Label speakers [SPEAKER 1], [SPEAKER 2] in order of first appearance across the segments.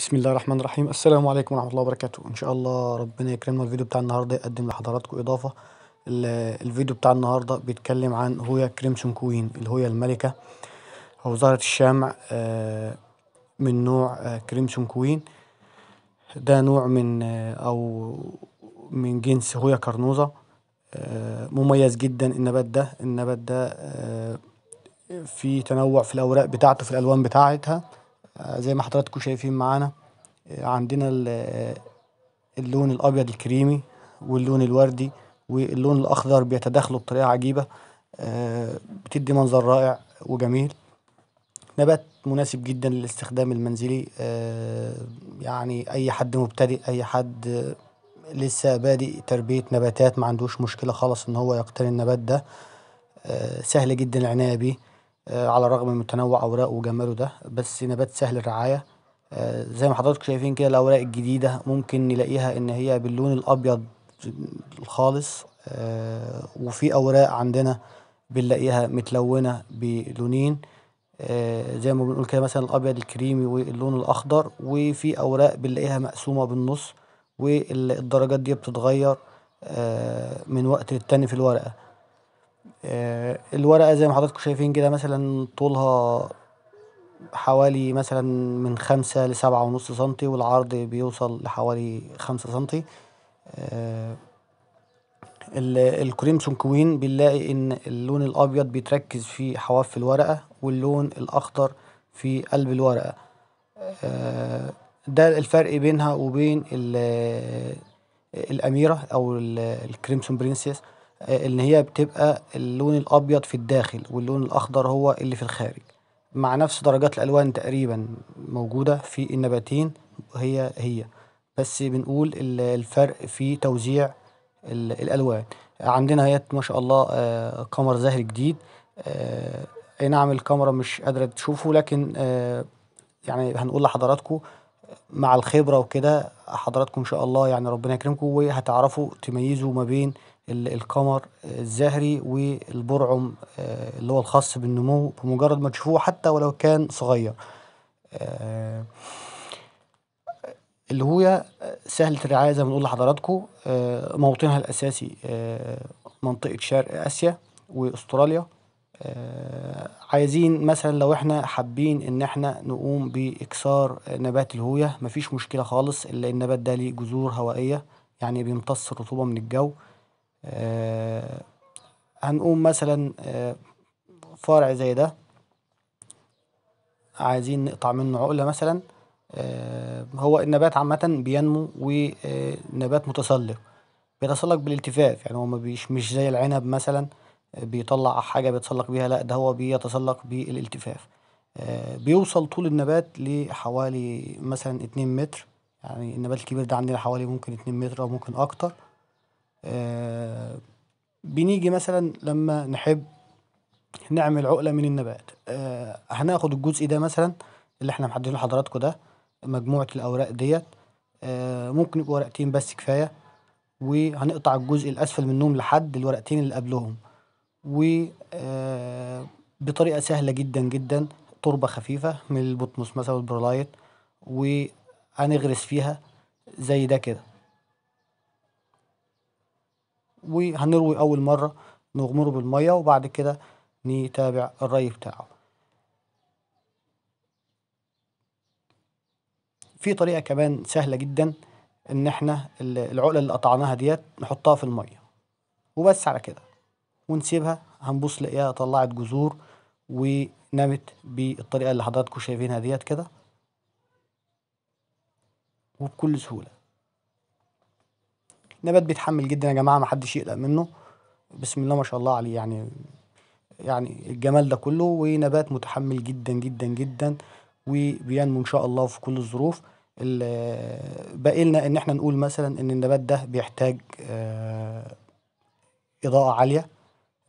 [SPEAKER 1] بسم الله الرحمن الرحيم السلام عليكم ورحمه الله وبركاته ان شاء الله ربنا يكرمنا الفيديو بتاع النهارده يقدم لحضراتكم اضافه الفيديو بتاع النهارده بيتكلم عن هويا كريمسون كوين اللي هي الملكه او زهره الشمع آه، من نوع آه، كريمسون كوين ده نوع من آه، او من جنس هويا كرنوزه مميز جدا النبات ده النبات ده في تنوع في الاوراق بتاعته في الالوان بتاعتها زي ما حضراتكم شايفين معانا عندنا اللون الابيض الكريمي واللون الوردي واللون الاخضر بيتداخلوا بطريقه عجيبه آه، بتدي منظر رائع وجميل نبات مناسب جدا للاستخدام المنزلي آه، يعني اي حد مبتدئ اي حد لسه بادئ تربيه نباتات ما عندوش مشكله خالص ان هو يقتني النبات ده آه، سهل جدا العنايه بيه آه، على الرغم من تنوع أوراقه وجماله ده بس نبات سهل الرعاية آه، زي ما حضراتكم شايفين كده الأوراق الجديدة ممكن نلاقيها إن هي باللون الأبيض الخالص آه، وفي أوراق عندنا بنلاقيها متلونة بلونين زي ما بنقول كده مثلا الأبيض الكريمي واللون الأخضر وفي أوراق بنلاقيها مقسومة بالنص والدرجات دي بتتغير من وقت للتاني في الورقة آه، الورقة زي ما حضراتكم شايفين كده مثلا طولها حوالي مثلا من خمسة لسبعة ونص سنتي والعرض بيوصل لحوالي خمسة سنتي آه، الكريمسون كوين بنلاقي ان اللون الابيض بيتركز في حواف الورقة واللون الاخضر في قلب الورقة آه، ده الفرق بينها وبين الاميرة او الكريمسون برنسيس ان هي بتبقى اللون الابيض في الداخل واللون الاخضر هو اللي في الخارج مع نفس درجات الالوان تقريبا موجوده في النباتين هي هي بس بنقول الفرق في توزيع الالوان عندنا اهيت ما شاء الله آه، قمر زهري جديد آه، اي نعم الكاميرا مش قادره تشوفه لكن آه، يعني هنقول لحضراتكم مع الخبره وكده حضراتكم ان شاء الله يعني ربنا يكرمكم وهتعرفوا تميزوا ما بين القمر الزهري والبرعم آه، اللي هو الخاص بالنمو بمجرد ما تشوفوه حتى ولو كان صغير آه، الهوية سهلة الرعاية زي ما بنقول لحضراتكم آه، موطنها الأساسي منطقة شرق آسيا وأستراليا عايزين مثلا لو احنا حابين ان احنا نقوم باكسار نبات الهوية مفيش مشكلة خالص الا النبات ده ليه جذور هوائية يعني بيمتص الرطوبة من الجو آه، هنقوم مثلا آه، فرع زي ده عايزين نقطع منه عقلة مثلا آه، هو النبات عامة بينمو ونبات متسلق بيتسلق بالالتفاف يعني هو مش مش زي العنب مثلا بيطلع حاجة بيتسلق بيها لا ده هو بيتسلق بالالتفاف بيوصل طول النبات لحوالي مثلا اتنين متر يعني النبات الكبير ده عندنا حوالي ممكن اتنين متر أو ممكن أكتر آه، بنيجي مثلا لما نحب نعمل عقلة من النبات آه، هناخد الجزء ده مثلا اللي احنا محددينه لحضراتكم ده مجموعة الأوراق ديت آه، ممكن يبقوا ورقتين بس كفاية وهنقطع الجزء الأسفل منهم لحد الورقتين اللي قبلهم و بطريقة سهلة جدا جدا تربة خفيفة من البطمس مثلا والبرولايت وهنغرس فيها زي ده كده وهنروي أول مرة نغمره بالمية وبعد كده نتابع الري بتاعه في طريقة كمان سهلة جدا إن إحنا العقلة اللي قطعناها ديت نحطها في المية وبس على كده ونسيبها هنبص لقيها طلعت جذور ونمت بالطريقة اللي حضراتكم شايفينها ديت كده وبكل سهولة نبات بيتحمل جدا يا جماعه ما حدش يقلق منه بسم الله ما شاء الله عليه يعني يعني الجمال ده كله ونبات متحمل جدا جدا جدا وبينمو ان شاء الله في كل الظروف باقي لنا ان احنا نقول مثلا ان النبات ده بيحتاج آه، اضاءه عاليه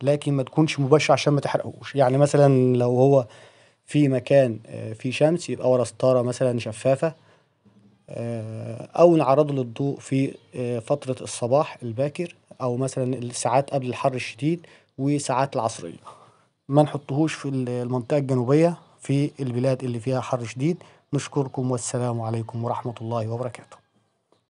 [SPEAKER 1] لكن ما تكونش مباشره عشان ما تحرقوش يعني مثلا لو هو في مكان آه، فيه شمس يبقى ورا ستاره مثلا شفافه آه، أو نعرضه للضوء في آه، فترة الصباح الباكر أو مثلا الساعات قبل الحر الشديد وساعات العصرية ما نحطهوش في المنطقة الجنوبية في البلاد اللي فيها حر شديد نشكركم والسلام عليكم ورحمة الله وبركاته